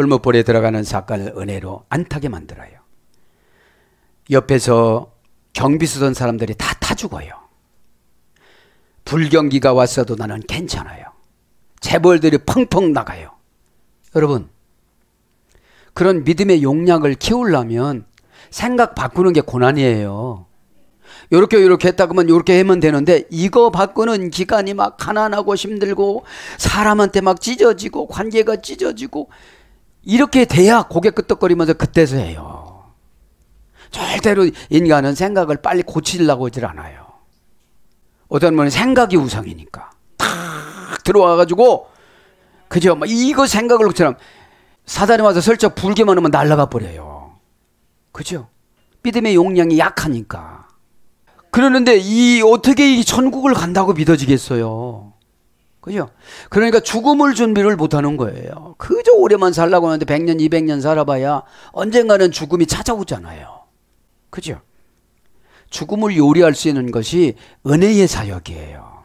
골목볼에 들어가는 사건을 은혜로 안 타게 만들어요. 옆에서 경비 쓰던 사람들이 다 타 죽어요. 불경기가 왔어도 나는 괜찮아요. 재벌들이 펑펑 나가요. 여러분, 그런 믿음의 용량을 키우려면 생각 바꾸는 게 고난이에요. 요렇게 요렇게 했다 그러면 요렇게 하면 되는데 이거 바꾸는 기간이 막 가난하고 힘들고 사람한테 막 찢어지고 관계가 찢어지고 이렇게 돼야 고개 끄덕거리면서 그때서 해요. 절대로 인간은 생각을 빨리 고치려고 하질 않아요. 어떤 분은 생각이 우상이니까. 탁 들어와가지고, 그죠? 막 이거 생각을 그처럼 사단이 와서 슬쩍 불기만 하면 날아가 버려요. 그죠? 믿음의 용량이 약하니까. 그러는데 이 어떻게 이 천국을 간다고 믿어지겠어요? 그죠? 그러니까 죽음을 준비를 못 하는 거예요. 그저 오래만 살라고 하는데 100년, 200년 살아봐야 언젠가는 죽음이 찾아오잖아요. 그죠? 죽음을 요리할 수 있는 것이 은혜의 사역이에요.